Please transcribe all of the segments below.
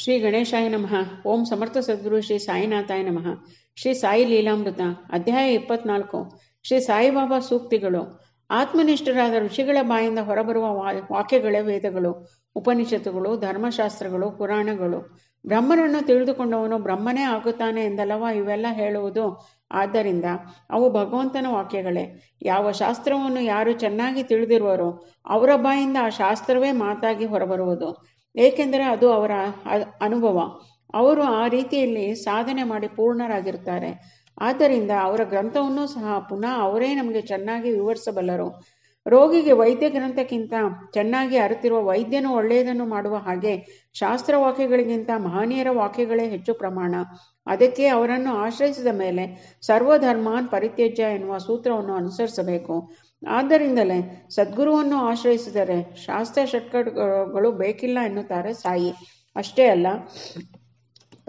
ಶ್ರೀ ಗಣೇಶಾಯ ನಮಃ ಓಂ ಸಮರ್ಥ ಸದ್ಗುರು ಶ್ರೀ ಸಾಯಿನಾಥಾಯ ನಮಃ ಶ್ರೀ ಸಾಯಿ ಲೀಲಾಮೃತ ಅಧ್ಯಾಯ ಇಪ್ಪತ್ನಾಲ್ಕು ಶ್ರೀ ಸಾಯಿಬಾಬಾ ಸೂಕ್ತಿಗಳು ಆತ್ಮನಿಷ್ಠರಾದ ಋಷಿಗಳ ಬಾಯಿಂದ ಹೊರಬರುವ ವಾಕ್ಯಗಳೇ ವೇದಗಳು ಉಪನಿಷತ್ತುಗಳು ಧರ್ಮಶಾಸ್ತ್ರಗಳು ಪುರಾಣಗಳು ಬ್ರಹ್ಮನನ್ನು ತಿಳಿದುಕೊಂಡವನು ಬ್ರಹ್ಮನೇ ಆಗುತ್ತಾನೆ ಎಂದಲ್ಲವಾ ಇವೆಲ್ಲ ಹೇಳುವುದು ಆದ್ದರಿಂದ ಅವು ಭಗವಂತನ ವಾಕ್ಯಗಳೇ ಯಾವ ಶಾಸ್ತ್ರವನ್ನು ಯಾರು ಚೆನ್ನಾಗಿ ತಿಳಿದಿರುವರೋ ಅವರ ಬಾಯಿಂದ ಆ ಶಾಸ್ತ್ರವೇ ಮಾತಾಗಿ ಹೊರಬರುವುದು ಏಕೆಂದರೆ ಅದು ಅವರ ಅನುಭವ ಅವರು ಆ ರೀತಿಯಲ್ಲಿ ಸಾಧನೆ ಮಾಡಿ ಪೂರ್ಣರಾಗಿರ್ತಾರೆ ಆದ್ದರಿಂದ ಅವರ ಗ್ರಂಥವನ್ನು ಸಹ ಪುನಃ ಅವರೇ ನಮಗೆ ಚೆನ್ನಾಗಿ ವಿವರಿಸಬಲ್ಲರು ರೋಗಿಗೆ ವೈದ್ಯ ಗ್ರಂಥಕ್ಕಿಂತ ಚೆನ್ನಾಗಿ ಅರಿತಿರುವ ವೈದ್ಯನು ಒಳ್ಳೆಯದನ್ನು ಮಾಡುವ ಹಾಗೆ ಶಾಸ್ತ್ರ ವಾಕ್ಯಗಳಿಗಿಂತ ಮಹನೀಯರ ವಾಕ್ಯಗಳೇ ಹೆಚ್ಚು ಪ್ರಮಾಣ ಅದಕ್ಕೆ ಅವರನ್ನು ಆಶ್ರಯಿಸಿದ ಮೇಲೆ ಸರ್ವಧರ್ಮಾನ್ ಪರಿತ್ಯಜ್ಯ ಎನ್ನುವ ಸೂತ್ರವನ್ನು ಅನುಸರಿಸಬೇಕು ಆದ್ದರಿಂದಲೇ ಸದ್ಗುರುವನ್ನು ಆಶ್ರಯಿಸಿದರೆ ಶಾಸ್ತ್ರ ಷಟ್ಕಗಳು ಬೇಕಿಲ್ಲ ಎನ್ನುತ್ತಾರೆ ಸಾಯಿ ಅಷ್ಟೇ ಅಲ್ಲ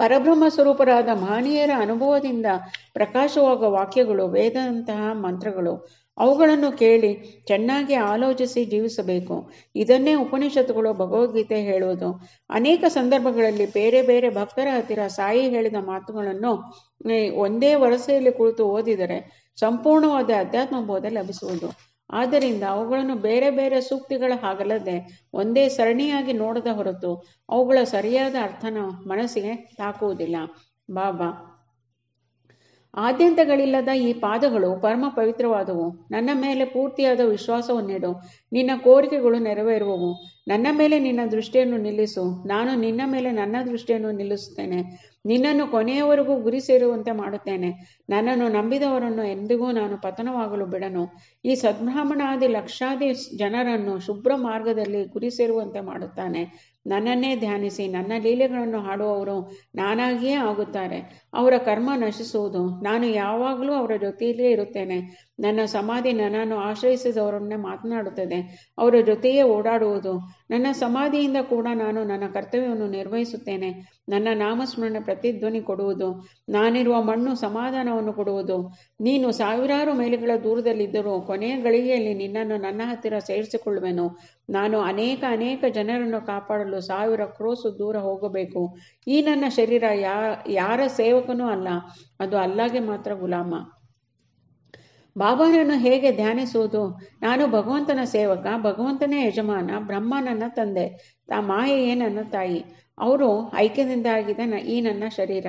ಪರಬ್ರಹ್ಮ ಸ್ವರೂಪರಾದ ಮಹನೀಯರ ಅನುಭವದಿಂದ ಪ್ರಕಾಶವಾಗುವ ವಾಕ್ಯಗಳು ವೇದಂತಹ ಮಂತ್ರಗಳು ಅವುಗಳನ್ನು ಕೇಳಿ ಚೆನ್ನಾಗಿ ಆಲೋಚಿಸಿ ಜೀವಿಸಬೇಕು ಇದನ್ನೇ ಉಪನಿಷತ್ತುಗಳು ಭಗವದ್ಗೀತೆ ಹೇಳುವುದು ಅನೇಕ ಸಂದರ್ಭಗಳಲ್ಲಿ ಬೇರೆ ಬೇರೆ ಭಕ್ತರ ಹತ್ತಿರ ಸಾಯಿ ಹೇಳಿದ ಮಾತುಗಳನ್ನು ಒಂದೇ ವರಸೆಯಲ್ಲಿ ಕುಳಿತು ಓದಿದರೆ ಸಂಪೂರ್ಣವಾದ ಅಧ್ಯಾತ್ಮ ಬೋಧ ಲಭಿಸುವುದು ಆದ್ದರಿಂದ ಅವುಗಳನ್ನು ಬೇರೆ ಬೇರೆ ಸೂಕ್ತಿಗಳ ಹಾಗಲ್ಲದೆ ಒಂದೇ ಸರಣಿಯಾಗಿ ನೋಡದ ಹೊರತು ಅವುಗಳ ಸರಿಯಾದ ಅರ್ಥನ ಮನಸ್ಸಿಗೆ ತಾಕುವುದಿಲ್ಲ ಬಾಬಾ ಆದ್ಯಂತಗಳಿಲ್ಲದ ಈ ಪಾದಗಳು ಪರಮ ಪವಿತ್ರವಾದವು ನನ್ನ ಮೇಲೆ ಪೂರ್ತಿಯಾದ ವಿಶ್ವಾಸವನ್ನಿಡು ನಿನ್ನ ಕೋರಿಕೆಗಳು ನೆರವೇರುವವು ನನ್ನ ಮೇಲೆ ನಿನ್ನ ದೃಷ್ಟಿಯನ್ನು ನಿಲ್ಲಿಸು ನಾನು ನಿನ್ನ ಮೇಲೆ ನನ್ನ ದೃಷ್ಟಿಯನ್ನು ನಿಲ್ಲಿಸುತ್ತೇನೆ ನಿನ್ನನ್ನು ಕೊನೆಯವರೆಗೂ ಗುರಿ ಸೇರುವಂತೆ ಮಾಡುತ್ತೇನೆ ನನ್ನನ್ನು ನಂಬಿದವರನ್ನು ಎಂದಿಗೂ ನಾನು ಪತನವಾಗಲು ಬಿಡನು ಈ ಸದ್ಬ್ರಾಹ್ಮಣಾದಿ ಲಕ್ಷಾದಿ ಜನರನ್ನು ಶುಭ್ರ ಮಾರ್ಗದಲ್ಲಿ ಗುರಿ ಸೇರುವಂತೆ ಮಾಡುತ್ತಾನೆ ನನ್ನನ್ನೇ ಧ್ಯಾನಿಸಿ ನನ್ನ ಲೀಲೆಗಳನ್ನು ಹಾಡುವವರು ನಾನಾಗಿಯೇ ಆಗುತ್ತಾರೆ ಅವರ ಕರ್ಮ ನಶಿಸುವುದು ನಾನು ಯಾವಾಗಲೂ ಅವರ ಜೊತೆಯಲ್ಲೇ ಇರುತ್ತೇನೆ ನನ್ನ ಸಮಾಧಿ ನನ್ನನ್ನು ಆಶ್ರಯಿಸಿದವರನ್ನೇ ಮಾತನಾಡುತ್ತದೆ ಅವರ ಜೊತೆಯೇ ಓಡಾಡುವುದು ನನ್ನ ಸಮಾಧಿಯಿಂದ ಕೂಡ ನಾನು ನನ್ನ ಕರ್ತವ್ಯವನ್ನು ನಿರ್ವಹಿಸುತ್ತೇನೆ ನನ್ನ ನಾಮಸ್ಮರಣೆ ಪ್ರತಿಧ್ವನಿ ಕೊಡುವುದು ನಾನಿರುವ ಮಣ್ಣು ಸಮಾಧಾನವನ್ನು ಕೊಡುವುದು ನೀನು ಸಾವಿರಾರು ಮೈಲಿಗಳ ದೂರದಲ್ಲಿದ್ದರೂ ಕೊನೆಯ ಗಳಿಗೆಯಲ್ಲಿ ನಿನ್ನನ್ನು ನನ್ನ ಹತ್ತಿರ ಸೇರಿಸಿಕೊಳ್ಳುವೆನು ನಾನು ಅನೇಕ ಅನೇಕ ಜನರನ್ನು ಕಾಪಾಡಲು ಸಾವಿರ ಕ್ರೋಸು ದೂರ ಹೋಗಬೇಕು ಈ ನನ್ನ ಶರೀರ ಯಾ ಯಾರ ಸೇವಕನೂ ಅಲ್ಲ ಅದು ಅಲ್ಲಾಗೆ ಮಾತ್ರ ಗುಲಾಮ ಬಾಬಾರನ್ನು ಹೇಗೆ ಧ್ಯಾನಿಸುವುದು ನಾನು ಭಗವಂತನ ಸೇವಕ ಭಗವಂತನೇ ಯಜಮಾನ ಬ್ರಹ್ಮ ನನ್ನ ತಂದೆ ತಾ ಮಾಯೆಯೇ ನನ್ನ ತಾಯಿ ಅವರು ಐಕ್ಯದಿಂದ ಆಗಿದೆ ಈ ನನ್ನ ಶರೀರ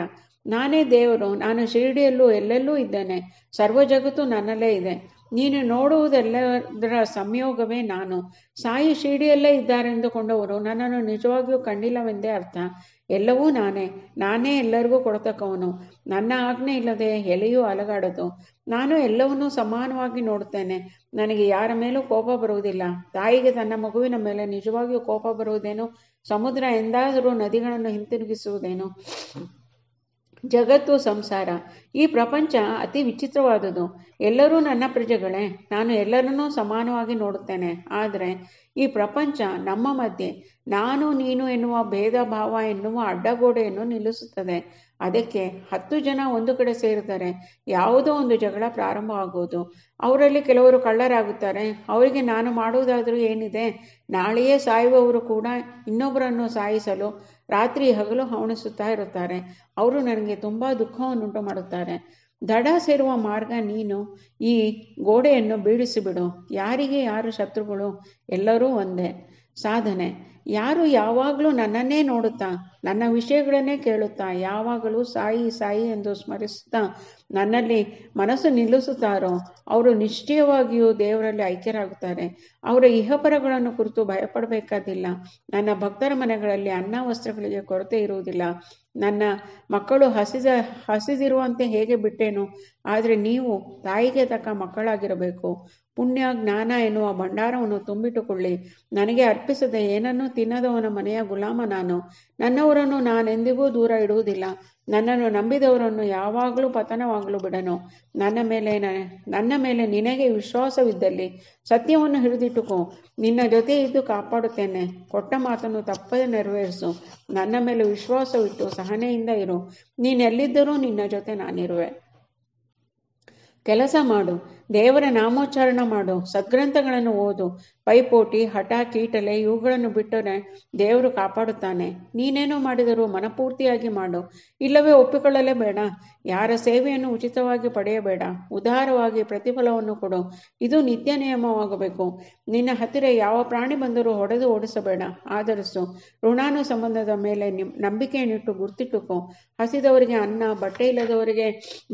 ನಾನೇ ದೇವರು ನಾನು ಶಿರಡಿಯಲ್ಲೂ ಎಲ್ಲೆಲ್ಲೂ ಇದ್ದೇನೆ ಸರ್ವ ಜಗತ್ತು ನನ್ನಲ್ಲೇ ಇದೆ ನೀನು ನೋಡುವುದೆಲ್ಲದರ ಸಂಯೋಗವೇ ನಾನು ಸಾಯಿ ಶಿಡಿಯಲ್ಲೇ ಕೊಂಡವರು ನನ್ನನ್ನು ನಿಜವಾಗಿಯೂ ಕಂಡಿಲ್ಲವೆಂದೇ ಅರ್ಥ ಎಲ್ಲವೂ ನಾನೇ ನಾನೇ ಎಲ್ಲರಿಗೂ ಕೊಡತಕ್ಕವನು ನನ್ನ ಆಜ್ಞೆ ಇಲ್ಲದೆ ಎಲೆಯೂ ಅಲಗಾಡದು ನಾನು ಎಲ್ಲವನ್ನೂ ಸಮಾನವಾಗಿ ನೋಡುತ್ತೇನೆ ನನಗೆ ಯಾರ ಮೇಲೂ ಕೋಪ ಬರುವುದಿಲ್ಲ ತಾಯಿಗೆ ತನ್ನ ಮಗುವಿನ ಮೇಲೆ ನಿಜವಾಗಿಯೂ ಕೋಪ ಬರುವುದೇನು ಸಮುದ್ರ ಎಂದಾದರೂ ನದಿಗಳನ್ನು ಹಿಂತಿರುಗಿಸುವುದೇನು ಜಗತ್ತು ಸಂಸಾರ ಈ ಪ್ರಪಂಚ ಅತಿ ವಿಚಿತ್ರವಾದುದು ಎಲ್ಲರೂ ನನ್ನ ಪ್ರಜೆಗಳೇ ನಾನು ಎಲ್ಲರನ್ನೂ ಸಮಾನವಾಗಿ ನೋಡುತ್ತೇನೆ ಆದರೆ ಈ ಪ್ರಪಂಚ ನಮ್ಮ ಮಧ್ಯೆ ನಾನು ನೀನು ಎನ್ನುವ ಭೇದ ಭಾವ ಎನ್ನುವ ಅಡ್ಡಗೋಡೆಯನ್ನು ನಿಲ್ಲಿಸುತ್ತದೆ ಅದಕ್ಕೆ ಹತ್ತು ಜನ ಒಂದು ಕಡೆ ಸೇರಿದರೆ ಯಾವುದೋ ಒಂದು ಜಗಳ ಪ್ರಾರಂಭ ಆಗೋದು ಅವರಲ್ಲಿ ಕೆಲವರು ಕಳ್ಳರಾಗುತ್ತಾರೆ ಅವರಿಗೆ ನಾನು ಮಾಡುವುದಾದರೂ ಏನಿದೆ ನಾಳೆಯೇ ಸಾಯುವವರು ಕೂಡ ಇನ್ನೊಬ್ಬರನ್ನು ಸಾಯಿಸಲು ರಾತ್ರಿ ಹಗಲು ಹವಣಿಸುತ್ತಾ ಇರುತ್ತಾರೆ ಅವರು ನನಗೆ ತುಂಬಾ ದುಃಖವನ್ನುಂಟು ಮಾಡುತ್ತಾರೆ ದಡ ಸೇರುವ ಮಾರ್ಗ ನೀನು ಈ ಗೋಡೆಯನ್ನು ಬೀಳಿಸಿಬಿಡು ಯಾರಿಗೆ ಯಾರು ಶತ್ರುಗಳು ಎಲ್ಲರೂ ಒಂದೇ ಸಾಧನೆ ಯಾರು ಯಾವಾಗಲೂ ನನ್ನನ್ನೇ ನೋಡುತ್ತಾ ನನ್ನ ವಿಷಯಗಳನ್ನೇ ಕೇಳುತ್ತಾ ಯಾವಾಗಲೂ ಸಾಯಿ ಸಾಯಿ ಎಂದು ಸ್ಮರಿಸುತ್ತಾ ನನ್ನಲ್ಲಿ ಮನಸ್ಸು ನಿಲ್ಲಿಸುತ್ತಾರೋ ಅವರು ನಿಶ್ಚಯವಾಗಿಯೂ ದೇವರಲ್ಲಿ ಐಕ್ಯರಾಗುತ್ತಾರೆ ಅವರ ಇಹಪರಗಳನ್ನು ಕುರಿತು ಭಯಪಡಬೇಕಾದಿಲ್ಲ ನನ್ನ ಭಕ್ತರ ಮನೆಗಳಲ್ಲಿ ಅನ್ನ ವಸ್ತ್ರಗಳಿಗೆ ಕೊರತೆ ಇರುವುದಿಲ್ಲ ನನ್ನ ಮಕ್ಕಳು ಹಸಿದ ಹಸಿದಿರುವಂತೆ ಹೇಗೆ ಬಿಟ್ಟೇನು ಆದರೆ ನೀವು ತಾಯಿಗೆ ತಕ್ಕ ಮಕ್ಕಳಾಗಿರಬೇಕು ಪುಣ್ಯ ಜ್ಞಾನ ಎನ್ನುವ ಭಂಡಾರವನ್ನು ತುಂಬಿಟ್ಟುಕೊಳ್ಳಿ ನನಗೆ ಅರ್ಪಿಸದೆ ಏನನ್ನು ತಿನ್ನದವನ ಮನೆಯ ಗುಲಾಮ ನಾನು ನನ್ನವರನ್ನು ನಾನೆಂದಿಗೂ ದೂರ ಇಡುವುದಿಲ್ಲ ನನ್ನನ್ನು ನಂಬಿದವರನ್ನು ಯಾವಾಗಲೂ ಪತನವಾಗಲು ಬಿಡನು ನನ್ನ ಮೇಲೆ ನನ್ನ ಮೇಲೆ ನಿನಗೆ ವಿಶ್ವಾಸವಿದ್ದಲ್ಲಿ ಸತ್ಯವನ್ನು ಹಿಡಿದಿಟ್ಟುಕೋ ನಿನ್ನ ಜೊತೆ ಇದ್ದು ಕಾಪಾಡುತ್ತೇನೆ ಕೊಟ್ಟ ಮಾತನ್ನು ತಪ್ಪದೆ ನೆರವೇರಿಸು ನನ್ನ ಮೇಲೆ ವಿಶ್ವಾಸವಿಟ್ಟು ಸಹನೆಯಿಂದ ಇರು ನೀನೆಲ್ಲಿದ್ದರೂ ನಿನ್ನ ಜೊತೆ ನಾನಿರುವೆ ಕೆಲಸ ಮಾಡು ದೇವರ ನಾಮೋಚ್ಚಾರಣ ಮಾಡು ಸದ್ಗ್ರಂಥಗಳನ್ನು ಓದು ಪೈಪೋಟಿ ಹಠ ಕೀಟಲೆ ಇವುಗಳನ್ನು ಬಿಟ್ಟರೆ ದೇವರು ಕಾಪಾಡುತ್ತಾನೆ ನೀನೇನು ಮಾಡಿದರೂ ಮನಪೂರ್ತಿಯಾಗಿ ಮಾಡು ಇಲ್ಲವೇ ಒಪ್ಪಿಕೊಳ್ಳಲೇ ಬೇಡ ಯಾರ ಸೇವೆಯನ್ನು ಉಚಿತವಾಗಿ ಪಡೆಯಬೇಡ ಉದಾರವಾಗಿ ಪ್ರತಿಫಲವನ್ನು ಕೊಡು ಇದು ನಿತ್ಯ ನಿಯಮವಾಗಬೇಕು ನಿನ್ನ ಹತ್ತಿರ ಯಾವ ಪ್ರಾಣಿ ಬಂದರೂ ಹೊಡೆದು ಓಡಿಸಬೇಡ ಆಧರಿಸು ಋಣಾನು ಸಂಬಂಧದ ಮೇಲೆ ನಿಮ್ ನಂಬಿಕೆಯನ್ನಿಟ್ಟು ಗುರ್ತಿಟ್ಟುಕೊ ಹಸಿದವರಿಗೆ ಅನ್ನ ಬಟ್ಟೆ ಇಲ್ಲದವರಿಗೆ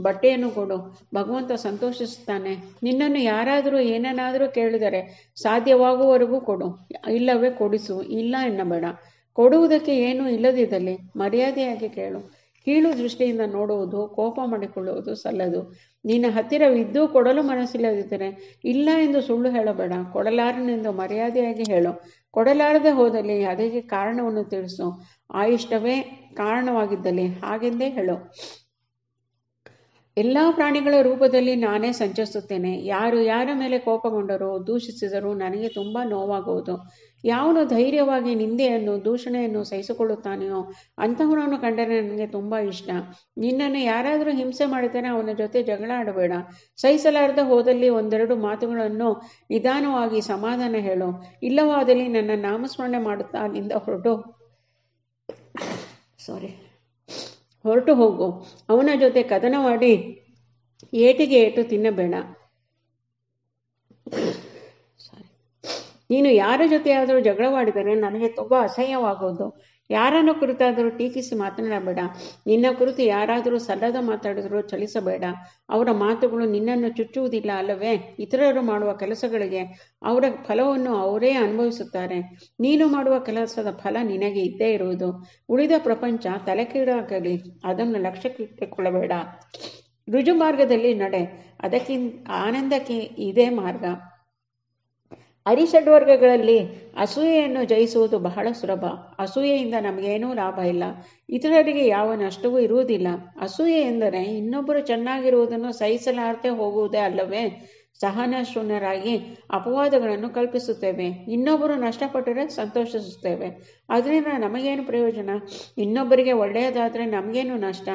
ಬಟ್ಟೆಯನ್ನು ಕೊಡು ಭಗವಂತ ಸಂತೋಷಿಸುತ್ತಾನೆ ನಿನ್ನನ್ನು ಯಾರಾದರೂ ಏನನ್ನಾದರೂ ಕೇಳಿದರೆ ಸಾಧ್ಯವಾಗುವವರೆಗೂ ಕೊಡು ಇಲ್ಲವೇ ಕೊಡಿಸು ಇಲ್ಲ ಎನ್ನಬೇಡ ಕೊಡುವುದಕ್ಕೆ ಏನೂ ಇಲ್ಲದಿದ್ದಲ್ಲಿ ಮರ್ಯಾದೆಯಾಗಿ ಕೇಳು ಕೀಳು ದೃಷ್ಟಿಯಿಂದ ನೋಡುವುದು ಕೋಪ ಮಾಡಿಕೊಳ್ಳುವುದು ಸಲ್ಲದು ನಿನ್ನ ಹತ್ತಿರವಿದ್ದೂ ಕೊಡಲು ಮನಸ್ಸಿಲ್ಲದಿದ್ದರೆ ಇಲ್ಲ ಎಂದು ಸುಳ್ಳು ಹೇಳಬೇಡ ಕೊಡಲಾರನೆಂದು ಮರ್ಯಾದೆಯಾಗಿ ಹೇಳು ಕೊಡಲಾರದೆ ಹೋದಲ್ಲಿ ಅದಕ್ಕೆ ಕಾರಣವನ್ನು ತಿಳಿಸು ಆ ಇಷ್ಟವೇ ಕಾರಣವಾಗಿದ್ದಲ್ಲಿ ಹಾಗೆಂದೇ ಹೇಳು ಎಲ್ಲ ಪ್ರಾಣಿಗಳ ರೂಪದಲ್ಲಿ ನಾನೇ ಸಂಚರಿಸುತ್ತೇನೆ ಯಾರು ಯಾರ ಮೇಲೆ ಕೋಪಗೊಂಡರೂ ದೂಷಿಸಿದರೂ ನನಗೆ ತುಂಬ ನೋವಾಗುವುದು ಯಾವನು ಧೈರ್ಯವಾಗಿ ನಿಂದೆಯನ್ನು ದೂಷಣೆಯನ್ನು ಸಹಿಸಿಕೊಳ್ಳುತ್ತಾನೆಯೋ ಅಂತಹವನನ್ನು ಕಂಡರೆ ನನಗೆ ತುಂಬ ಇಷ್ಟ ನಿನ್ನನ್ನು ಯಾರಾದರೂ ಹಿಂಸೆ ಮಾಡಿದರೆ ಅವನ ಜೊತೆ ಜಗಳ ಆಡಬೇಡ ಸಹಿಸಲಾರದ ಹೋದಲ್ಲಿ ಒಂದೆರಡು ಮಾತುಗಳನ್ನು ನಿಧಾನವಾಗಿ ಸಮಾಧಾನ ಹೇಳು ಇಲ್ಲವಾದಲ್ಲಿ ನನ್ನ ನಾಮಸ್ಮರಣೆ ಮಾಡುತ್ತಾ ನಿಂದ ಹೊರಟು ಸಾರಿ ಹೊರಟು ಹೋಗು ಅವನ ಜೊತೆ ಕದನ ಮಾಡಿ ಏಟಿಗೆ ಏಟು ತಿನ್ನಬೇಡ ನೀನು ಯಾರ ಜೊತೆ ಆದರೂ ಜಗಳವಾಡಿದರೆ ನನಗೆ ತುಂಬಾ ಅಸಹ್ಯವಾಗೋದು ಯಾರನ್ನು ಕುರಿತಾದರೂ ಟೀಕಿಸಿ ಮಾತನಾಡಬೇಡ ನಿನ್ನ ಕುರಿತು ಯಾರಾದರೂ ಸಲ್ಲದ ಮಾತಾಡಿದ್ರು ಚಲಿಸಬೇಡ ಅವರ ಮಾತುಗಳು ನಿನ್ನನ್ನು ಚುಚ್ಚುವುದಿಲ್ಲ ಅಲ್ಲವೇ ಇತರರು ಮಾಡುವ ಕೆಲಸಗಳಿಗೆ ಅವರ ಫಲವನ್ನು ಅವರೇ ಅನುಭವಿಸುತ್ತಾರೆ ನೀನು ಮಾಡುವ ಕೆಲಸದ ಫಲ ನಿನಗೆ ಇದ್ದೇ ಇರುವುದು ಉಳಿದ ಪ್ರಪಂಚ ತಲೆಕೀಡಾಗಲಿ ಅದನ್ನು ಲಕ್ಷ್ಯಕ್ಕಿಟ್ಟುಕೊಳ್ಳಬೇಡ ರುಜು ಮಾರ್ಗದಲ್ಲಿ ನಡೆ ಅದಕ್ಕಿಂತ ಆನಂದಕ್ಕೆ ಇದೇ ಮಾರ್ಗ ಅರಿಷಡ್ವರ್ಗಗಳಲ್ಲಿ ಅಸೂಯೆಯನ್ನು ಜಯಿಸುವುದು ಬಹಳ ಸುಲಭ ಅಸೂಯೆಯಿಂದ ನಮಗೇನೂ ಲಾಭ ಇಲ್ಲ ಇತರರಿಗೆ ಯಾವ ನಷ್ಟವೂ ಇರುವುದಿಲ್ಲ ಅಸೂಯೆ ಎಂದರೆ ಇನ್ನೊಬ್ಬರು ಚೆನ್ನಾಗಿರುವುದನ್ನು ಸಹಿಸಲಾರದೆ ಹೋಗುವುದೇ ಅಲ್ಲವೇ ಸಹನಶೂನ್ಯರಾಗಿ ಅಪವಾದಗಳನ್ನು ಕಲ್ಪಿಸುತ್ತೇವೆ ಇನ್ನೊಬ್ಬರು ನಷ್ಟಪಟ್ಟರೆ ಸಂತೋಷಿಸುತ್ತೇವೆ ಅದರಿಂದ ನಮಗೇನು ಪ್ರಯೋಜನ ಇನ್ನೊಬ್ಬರಿಗೆ ಒಳ್ಳೆಯದಾದರೆ ನಮಗೇನು ನಷ್ಟ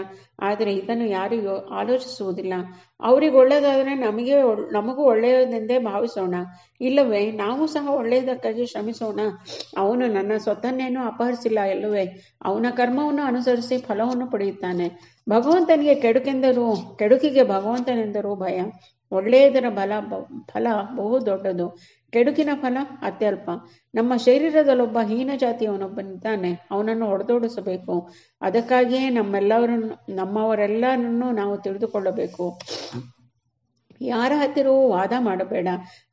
ಆದರೆ ಇದನ್ನು ಯಾರು ಆಲೋಚಿಸುವುದಿಲ್ಲ ಅವರಿಗೆ ಒಳ್ಳೆಯದಾದರೆ ನಮಗೆ ನಮಗೂ ಒಳ್ಳೆಯದೆಂದೇ ಭಾವಿಸೋಣ ಇಲ್ಲವೇ ನಾವು ಸಹ ಒಳ್ಳೆಯದಕ್ಕಾಗಿ ಶ್ರಮಿಸೋಣ ಅವನು ನನ್ನ ಸ್ವತ್ತನ್ನೇನು ಅಪಹರಿಸಿಲ್ಲ ಇಲ್ಲವೇ ಅವನ ಕರ್ಮವನ್ನು ಅನುಸರಿಸಿ ಫಲವನ್ನು ಪಡೆಯುತ್ತಾನೆ ಭಗವಂತನಿಗೆ ಕೆಡುಕೆಂದರೂ ಕೆಡುಕಿಗೆ ಭಗವಂತನೆಂದರೂ ಭಯ ಒಳ್ಳೆಯದರ ಬಲ ಫಲ ಬಹು ದೊಡ್ಡದು ಕೆಡುಕಿನ ಫಲ ಅತ್ಯಲ್ಪ ನಮ್ಮ ಶರೀರದಲ್ಲೊಬ್ಬ ಹೀನ ಜಾತಿಯವನೊಬ್ಬನಿದ್ದಾನೆ ಅವನನ್ನು ಹೊಡೆದೋಡಿಸಬೇಕು ಅದಕ್ಕಾಗಿಯೇ ನಮ್ಮೆಲ್ಲರನ್ನು ನಮ್ಮವರೆಲ್ಲರನ್ನು ನಾವು ತಿಳಿದುಕೊಳ್ಳಬೇಕು ಯಾರ ಹತ್ತಿರವೂ ವಾದ ಮಾಡಬೇಡ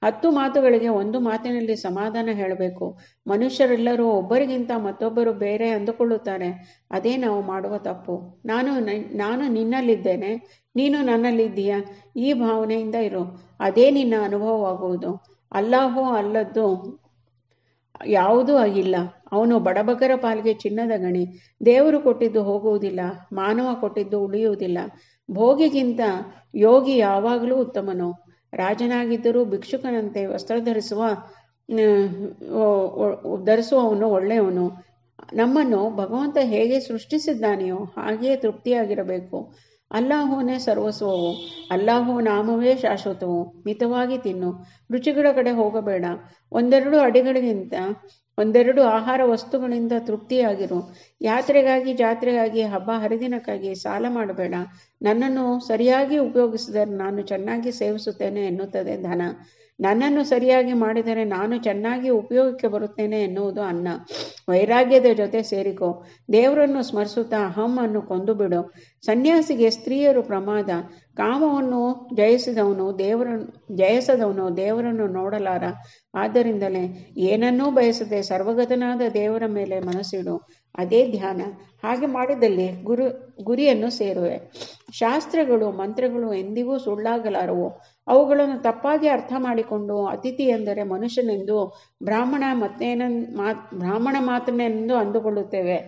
ಹತ್ತು ಮಾತುಗಳಿಗೆ ಒಂದು ಮಾತಿನಲ್ಲಿ ಸಮಾಧಾನ ಹೇಳಬೇಕು ಮನುಷ್ಯರೆಲ್ಲರೂ ಒಬ್ಬರಿಗಿಂತ ಮತ್ತೊಬ್ಬರು ಬೇರೆ ಅಂದುಕೊಳ್ಳುತ್ತಾರೆ ಅದೇ ನಾವು ಮಾಡುವ ತಪ್ಪು ನಾನು ನಾನು ನಿನ್ನಲ್ಲಿದ್ದೇನೆ ನೀನು ನನ್ನಲ್ಲಿದ್ದೀಯ ಈ ಭಾವನೆಯಿಂದ ಇರು ಅದೇ ನಿನ್ನ ಅನುಭವವಾಗುವುದು ಅಲ್ಲಾಹೋ ಅಲ್ಲದ್ದು ಯಾವುದೂ ಆಗಿಲ್ಲ ಅವನು ಬಡಬಗರ ಪಾಲಿಗೆ ಚಿನ್ನದ ಗಣಿ ದೇವರು ಕೊಟ್ಟಿದ್ದು ಹೋಗುವುದಿಲ್ಲ ಮಾನವ ಕೊಟ್ಟಿದ್ದು ಉಳಿಯುವುದಿಲ್ಲ ಭೋಗಿಗಿಂತ ಯೋಗಿ ಯಾವಾಗಲೂ ಉತ್ತಮನು ರಾಜನಾಗಿದ್ದರೂ ಭಿಕ್ಷುಕನಂತೆ ವಸ್ತ್ರ ಧರಿಸುವ ಧರಿಸುವವನು ಒಳ್ಳೆಯವನು ನಮ್ಮನ್ನು ಭಗವಂತ ಹೇಗೆ ಸೃಷ್ಟಿಸಿದ್ದಾನೆಯೋ ಹಾಗೆಯೇ ತೃಪ್ತಿಯಾಗಿರಬೇಕು ಅಲ್ಲಾಹುನೇ ಸರ್ವಸ್ವವು ಅಲ್ಲಾಹೋ ನಾಮವೇ ಶಾಶ್ವತವು ಮಿತವಾಗಿ ತಿನ್ನು ರುಚಿಗಳ ಕಡೆ ಹೋಗಬೇಡ ಒಂದೆರಡು ಅಡಿಗಳಿಗಿಂತ ಒಂದೆರಡು ಆಹಾರ ವಸ್ತುಗಳಿಂದ ತೃಪ್ತಿಯಾಗಿರು ಯಾತ್ರೆಗಾಗಿ ಜಾತ್ರೆಗಾಗಿ ಹಬ್ಬ ಹರಿದಿನಕ್ಕಾಗಿ ಸಾಲ ಮಾಡಬೇಡ ನನ್ನನ್ನು ಸರಿಯಾಗಿ ಉಪಯೋಗಿಸಿದರೆ ನಾನು ಚೆನ್ನಾಗಿ ಸೇವಿಸುತ್ತೇನೆ ಎನ್ನುತ್ತದೆ ಧನ ನನ್ನನ್ನು ಸರಿಯಾಗಿ ಮಾಡಿದರೆ ನಾನು ಚೆನ್ನಾಗಿ ಉಪಯೋಗಕ್ಕೆ ಬರುತ್ತೇನೆ ಎನ್ನುವುದು ಅನ್ನ ವೈರಾಗ್ಯದ ಜೊತೆ ಸೇರಿಕೋ ದೇವರನ್ನು ಸ್ಮರಿಸುತ್ತಾ ಅಹಂ ಅನ್ನು ಕೊಂದು ಬಿಡು ಸನ್ಯಾಸಿಗೆ ಸ್ತ್ರೀಯರು ಪ್ರಮಾದ ಕಾಮವನ್ನು ಜಯಿಸಿದವನು ದೇವರನ್ನು ಜಯಿಸದವನು ದೇವರನ್ನು ನೋಡಲಾರ ಆದ್ದರಿಂದಲೇ ಏನನ್ನೂ ಬಯಸದೆ ಸರ್ವಗತನಾದ ದೇವರ ಮೇಲೆ ಮನಸ್ಸಿಡು ಅದೇ ಧ್ಯಾನ ಹಾಗೆ ಮಾಡಿದಲ್ಲಿ ಗುರು ಗುರಿಯನ್ನು ಸೇರುವೆ ಶಾಸ್ತ್ರಗಳು ಮಂತ್ರಗಳು ಎಂದಿಗೂ ಸುಳ್ಳಾಗಲಾರವು ಅವುಗಳನ್ನು ತಪ್ಪಾಗಿ ಅರ್ಥ ಮಾಡಿಕೊಂಡು ಅತಿಥಿ ಎಂದರೆ ಮನುಷ್ಯನೆಂದು ಬ್ರಾಹ್ಮಣ ಮತ್ತೇನ ಬ್ರಾಹ್ಮಣ ಮಾತ್ರನೆಂದು ಅಂದುಕೊಳ್ಳುತ್ತೇವೆ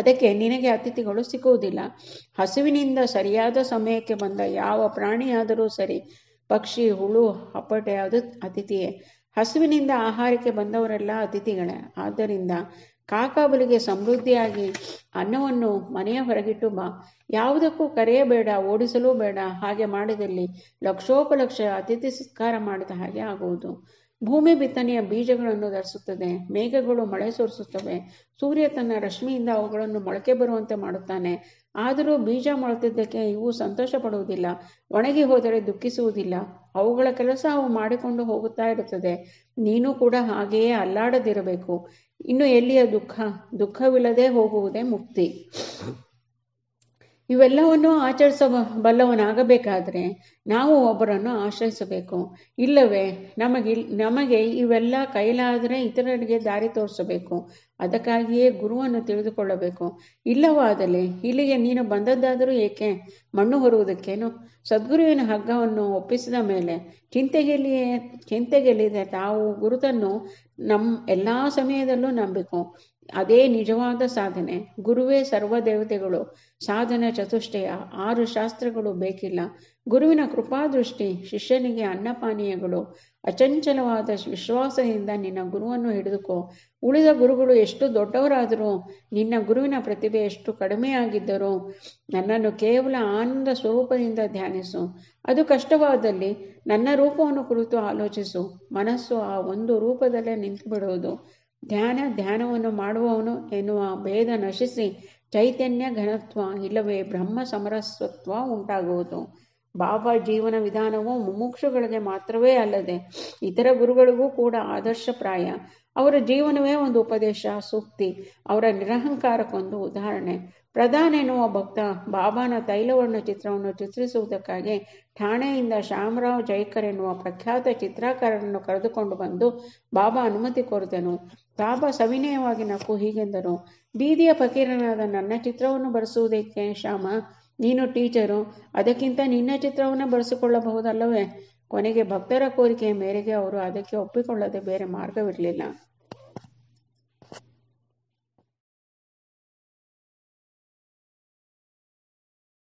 ಅದಕ್ಕೆ ನಿನಗೆ ಅತಿಥಿಗಳು ಸಿಕ್ಕುವುದಿಲ್ಲ ಹಸುವಿನಿಂದ ಸರಿಯಾದ ಸಮಯಕ್ಕೆ ಬಂದ ಯಾವ ಪ್ರಾಣಿಯಾದರೂ ಸರಿ ಪಕ್ಷಿ ಹುಳು ಹಪ್ಪಟೆ ಅದು ಅತಿಥಿಯೇ ಹಸುವಿನಿಂದ ಆಹಾರಕ್ಕೆ ಬಂದವರೆಲ್ಲ ಅತಿಥಿಗಳೇ ಆದ್ದರಿಂದ ಕಾಕಾಬಲಿಗೆ ಸಮೃದ್ಧಿಯಾಗಿ ಅನ್ನವನ್ನು ಮನೆಯ ಹೊರಗಿಟ್ಟು ಬಾ ಯಾವುದಕ್ಕೂ ಕರೆಯಬೇಡ ಓಡಿಸಲೂ ಬೇಡ ಹಾಗೆ ಮಾಡಿದಲ್ಲಿ ಲಕ್ಷೋಪಲಕ್ಷ ಅತಿಥಿ ಸತ್ಕಾರ ಮಾಡಿದ ಹಾಗೆ ಆಗುವುದು ಭೂಮಿ ಬಿತ್ತನೆಯ ಬೀಜಗಳನ್ನು ಧರಿಸುತ್ತದೆ ಮೇಘಗಳು ಮಳೆ ಸುರಿಸುತ್ತವೆ ಸೂರ್ಯ ತನ್ನ ರಶ್ಮಿಯಿಂದ ಅವುಗಳನ್ನು ಮೊಳಕೆ ಬರುವಂತೆ ಮಾಡುತ್ತಾನೆ ಆದರೂ ಬೀಜ ಮೊಳೆತಿದ್ದಕ್ಕೆ ಇವು ಸಂತೋಷ ಪಡುವುದಿಲ್ಲ ಒಣಗಿ ಹೋದರೆ ದುಃಖಿಸುವುದಿಲ್ಲ ಅವುಗಳ ಕೆಲಸ ಅವು ಮಾಡಿಕೊಂಡು ಹೋಗುತ್ತಾ ಇರುತ್ತದೆ ನೀನು ಕೂಡ ಹಾಗೆಯೇ ಅಲ್ಲಾಡದಿರಬೇಕು ಇನ್ನು ಎಲ್ಲಿಯ ದುಃಖ ದುಃಖವಿಲ್ಲದೆ ಹೋಗುವುದೇ ಮುಕ್ತಿ ಇವೆಲ್ಲವನ್ನು ಆಚರಿಸ ಬಲ್ಲವನಾಗಬೇಕಾದ್ರೆ ನಾವು ಒಬ್ಬರನ್ನು ಆಶ್ರಯಿಸಬೇಕು ಇಲ್ಲವೇ ನಮಗೆ ನಮಗೆ ಇವೆಲ್ಲ ಕೈಲಾದ್ರೆ ಇತರರಿಗೆ ದಾರಿ ತೋರಿಸಬೇಕು ಅದಕ್ಕಾಗಿಯೇ ಗುರುವನ್ನು ತಿಳಿದುಕೊಳ್ಳಬೇಕು ಇಲ್ಲವಾದಲ್ಲಿ ಇಲ್ಲಿಗೆ ನೀನು ಬಂದದ್ದಾದರೂ ಏಕೆ ಮಣ್ಣು ಹೊರುವುದಕ್ಕೇನು ಸದ್ಗುರುವಿನ ಹಗ್ಗವನ್ನು ಒಪ್ಪಿಸಿದ ಮೇಲೆ ಚಿಂತೆಗೆಲಿಯೇ ಚಿಂತೆಗೆಲಿದೆ ತಾವು ಗುರುತನ್ನು ನಮ್ ಎಲ್ಲಾ ಸಮಯದಲ್ಲೂ ನಂಬಿಕು ಅದೇ ನಿಜವಾದ ಸಾಧನೆ ಗುರುವೇ ಸರ್ವ ದೇವತೆಗಳು ಸಾಧನ ಚತುಷ್ಟಯ ಆರು ಶಾಸ್ತ್ರಗಳು ಬೇಕಿಲ್ಲ ಗುರುವಿನ ಕೃಪಾ ದೃಷ್ಟಿ ಶಿಷ್ಯನಿಗೆ ಅನ್ನಪಾನೀಯಗಳು ಅಚಂಚಲವಾದ ವಿಶ್ವಾಸದಿಂದ ನಿನ್ನ ಗುರುವನ್ನು ಹಿಡಿದುಕೋ ಉಳಿದ ಗುರುಗಳು ಎಷ್ಟು ದೊಡ್ಡವರಾದರೂ ನಿನ್ನ ಗುರುವಿನ ಪ್ರತಿಭೆ ಎಷ್ಟು ಕಡಿಮೆಯಾಗಿದ್ದರೂ ನನ್ನನ್ನು ಕೇವಲ ಆನಂದ ಸ್ವರೂಪದಿಂದ ಧ್ಯಾನಿಸು ಅದು ಕಷ್ಟವಾದಲ್ಲಿ ನನ್ನ ರೂಪವನ್ನು ಕುರಿತು ಆಲೋಚಿಸು ಮನಸ್ಸು ಆ ಒಂದು ರೂಪದಲ್ಲೇ ನಿಂತು ಬಿಡುವುದು ಧ್ಯಾನ ಧ್ಯಾನವನ್ನು ಮಾಡುವವನು ಎನ್ನುವ ಭೇದ ನಶಿಸಿ ಚೈತನ್ಯ ಘನತ್ವ ಇಲ್ಲವೇ ಬ್ರಹ್ಮ ಸಮರಸತ್ವ ಉಂಟಾಗುವುದು ಬಾಬಾ ಜೀವನ ವಿಧಾನವು ಮುಮುಕ್ಷುಗಳಿಗೆ ಮಾತ್ರವೇ ಅಲ್ಲದೆ ಇತರ ಗುರುಗಳಿಗೂ ಕೂಡ ಆದರ್ಶ ಪ್ರಾಯ ಅವರ ಜೀವನವೇ ಒಂದು ಉಪದೇಶ ಸೂಕ್ತಿ ಅವರ ನಿರಹಂಕಾರಕ್ಕೊಂದು ಉದಾಹರಣೆ ಪ್ರಧಾನ್ ಎನ್ನುವ ಭಕ್ತ ಬಾಬಾನ ತೈಲವರ್ಣ ಚಿತ್ರವನ್ನು ಚಿತ್ರಿಸುವುದಕ್ಕಾಗಿ ಠಾಣೆಯಿಂದ ಶ್ಯಾಮರಾವ್ ಜೈಕರ್ ಎನ್ನುವ ಪ್ರಖ್ಯಾತ ಚಿತ್ರಕಾರರನ್ನು ಕರೆದುಕೊಂಡು ಬಂದು ಬಾಬಾ ಅನುಮತಿ ಕೋರಿದನು ಬಾಬಾ ಸವಿನಯವಾಗಿ ನಕ್ಕು ಹೀಗೆಂದರು ಬೀದಿಯ ಫಕೀರನಾದ ನನ್ನ ಚಿತ್ರವನ್ನು ಬರೆಸುವುದಕ್ಕೆ ಶ್ಯಾಮ ನೀನು ಟೀಚರು ಅದಕ್ಕಿಂತ ನಿನ್ನ ಚಿತ್ರವನ್ನು ಬರೆಸಿಕೊಳ್ಳಬಹುದಲ್ಲವೇ ಕೊನೆಗೆ ಭಕ್ತರ ಕೋರಿಕೆಯ ಮೇರೆಗೆ ಅವರು ಅದಕ್ಕೆ ಒಪ್ಪಿಕೊಳ್ಳದೆ ಬೇರೆ ಮಾರ್ಗವಿರಲಿಲ್ಲ